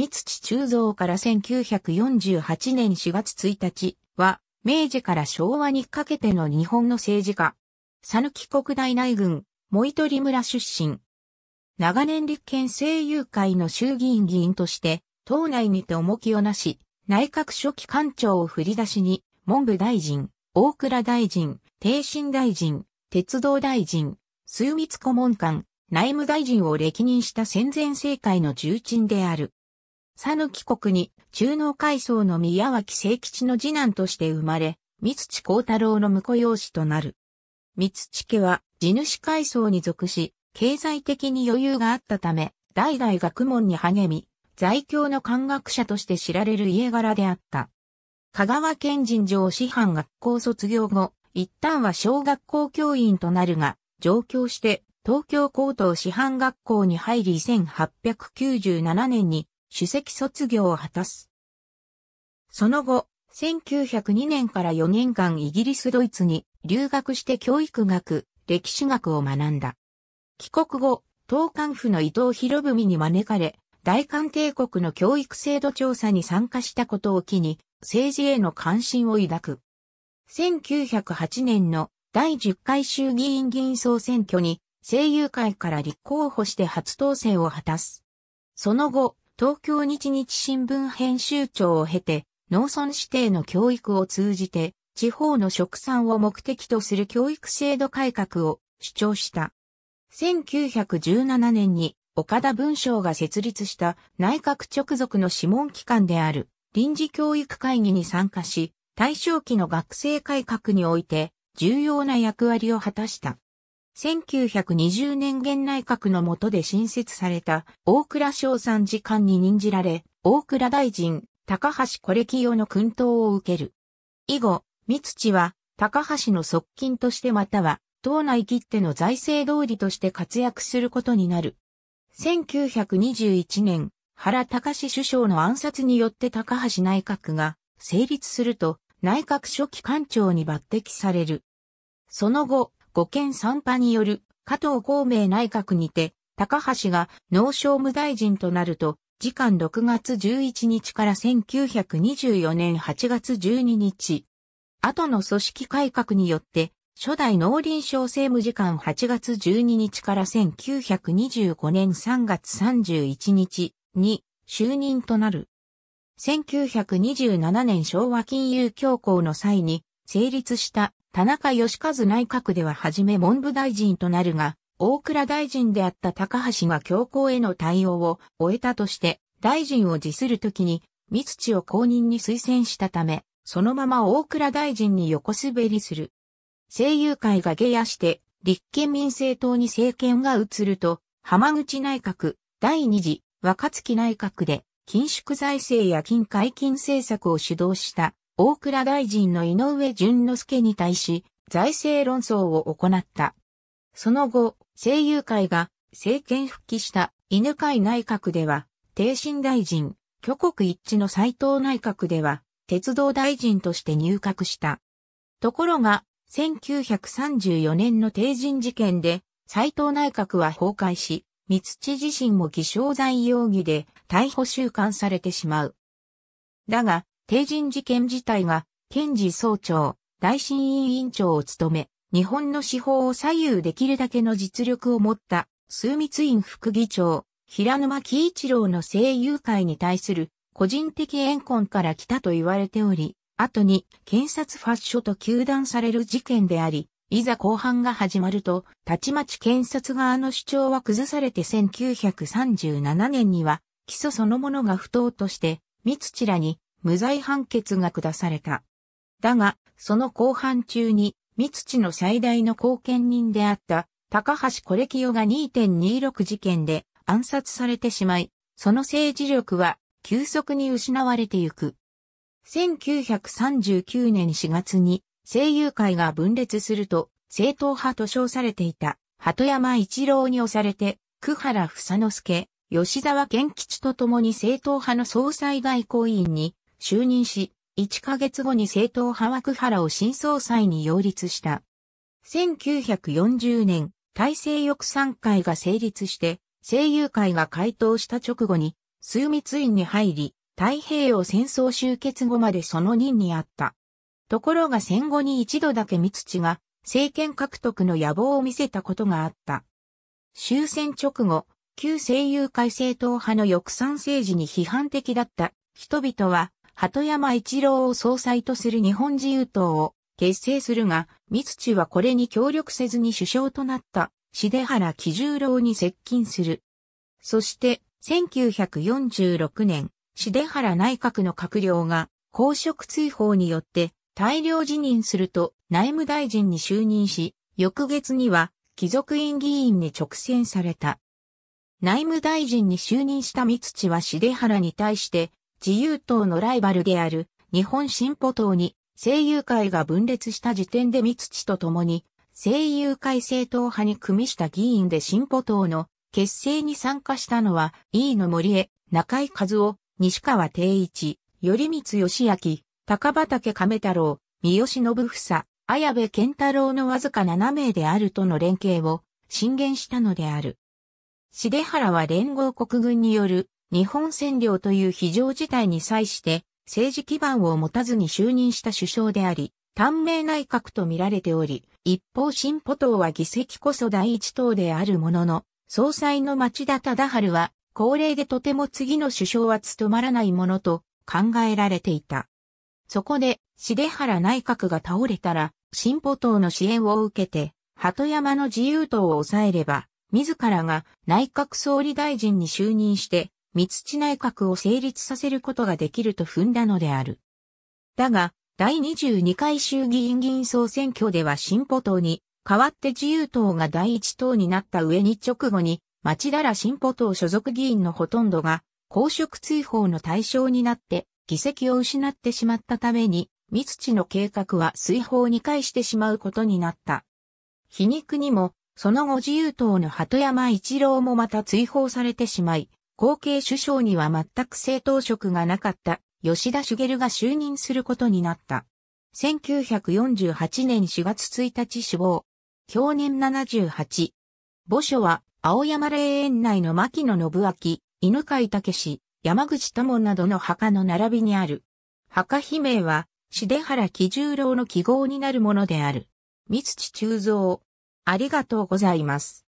三土中蔵から1948年4月1日は、明治から昭和にかけての日本の政治家。讃岐国大内軍、森取村出身。長年立憲政友会の衆議院議員として、党内にて重きをなし、内閣初期官庁を振り出しに、文部大臣、大倉大臣、定信大臣、鉄道大臣、枢密顧問官、内務大臣を歴任した戦前政界の重鎮である。佐抜国に中農階層の宮脇清吉の次男として生まれ、三土幸太郎の婿養子となる。三土家は地主階層に属し、経済的に余裕があったため、代々学問に励み、在京の漢学者として知られる家柄であった。香川県人上師範学校卒業後、一旦は小学校教員となるが、上京して東京高等師範学校に入り1897年に主席卒業を果たす。その後、1902年から4年間イギリス・ドイツに留学して教育学、歴史学を学んだ。帰国後、東官府の伊藤博文に招かれ、大韓帝国の教育制度調査に参加したことを機に、政治への関心を抱く。1908年の第10回衆議院議員総選挙に、声優会から立候補して初当選を果たす。その後、東京日日新聞編集長を経て、農村指定の教育を通じて、地方の食産を目的とする教育制度改革を主張した。1917年に岡田文章が設立した内閣直属の諮問機関である臨時教育会議に参加し、大正期の学生改革において重要な役割を果たした。1920年現内閣の下で新設された大倉省参事官に任じられ、大倉大臣、高橋これ清の訓導を受ける。以後、三土は、高橋の側近としてまたは、党内切手の財政通りとして活躍することになる。1921年、原隆首相の暗殺によって高橋内閣が成立すると、内閣初期官庁に抜擢される。その後、五県三派による加藤孔明内閣にて、高橋が農商務大臣となると、時間6月11日から1924年8月12日。後の組織改革によって、初代農林省政務次官8月12日から1925年3月31日に就任となる。1927年昭和金融恐慌の際に成立した田中義和内閣では初め文部大臣となるが、大倉大臣であった高橋が強行への対応を終えたとして、大臣を辞するときに、三土を公認に推薦したため、そのまま大倉大臣に横滑りする。声優会が下野して、立憲民政党に政権が移ると、浜口内閣、第二次、若月内閣で、緊縮財政や金解禁政策を主導した大倉大臣の井上淳之介に対し、財政論争を行った。その後、政友会が政権復帰した犬会内閣では、帝進大臣、挙国一致の斎藤内閣では、鉄道大臣として入閣した。ところが、1934年の帝人事件で、斎藤内閣は崩壊し、三地自身も偽証罪容疑で逮捕収監されてしまう。だが、帝人事件自体が、検事総長、大審委員長を務め、日本の司法を左右できるだけの実力を持った、数密院副議長、平沼喜一郎の声優会に対する個人的怨恨から来たと言われており、後に検察ファッショと糾弾される事件であり、いざ後半が始まると、たちまち検察側の主張は崩されて1937年には、起訴そのものが不当として、三つちらに無罪判決が下された。だが、その後半中に、三土の最大の後見人であった、高橋コレキオが2.26事件で暗殺されてしまい、その政治力は急速に失われてゆく。1939年4月に声優会が分裂すると、正統派と称されていた、鳩山一郎に押されて、久原房之助、吉沢健吉と共に正統派の総裁外交委員に就任し、1ヶ月後に政党派は原を新総裁に擁立した。1940年、大政翼賛会が成立して、政友会が回答した直後に、枢密院に入り、太平洋戦争終結後までその任にあった。ところが戦後に一度だけ三土が政権獲得の野望を見せたことがあった。終戦直後、旧政友会政党派の翼賛政治に批判的だった人々は鳩山一郎を総裁とする日本自由党を結成するが、三土はこれに協力せずに首相となった、重原喜重郎に接近する。そして、1946年、重原内閣の閣僚が、公職追放によって、大量辞任すると、内務大臣に就任し、翌月には、貴族院議員に直選された。内務大臣に就任した三土は重原に対して、自由党のライバルである日本進歩党に声優会が分裂した時点で三土と共に声優会政党派に組みした議員で進歩党の結成に参加したのは、飯野森江、中井和夫、西川定一、頼光義明、高畑亀太郎、三好信房、綾部健太郎のわずか7名であるとの連携を進言したのである。重原は連合国軍による日本占領という非常事態に際して政治基盤を持たずに就任した首相であり、短命内閣と見られており、一方進歩党は議席こそ第一党であるものの、総裁の町田忠治は、高齢でとても次の首相は務まらないものと考えられていた。そこで、重原内閣が倒れたら、進歩党の支援を受けて、鳩山の自由党を抑えれば、自らが内閣総理大臣に就任して、三土内閣を成立させることができると踏んだのである。だが、第22回衆議院議員総選挙では進歩党に、代わって自由党が第一党になった上に直後に、町田ら進歩党所属議員のほとんどが、公職追放の対象になって、議席を失ってしまったために、三土の計画は追放に返してしまうことになった。皮肉にも、その後自由党の鳩山一郎もまた追放されてしまい、後継首相には全く政党色がなかった吉田茂が就任することになった。1948年4月1日死亡。去年78。墓所は青山霊園内の牧野信明、犬飼武氏、山口多門などの墓の並びにある。墓碑名は、しで原喜十郎の記号になるものである。三土中蔵。ありがとうございます。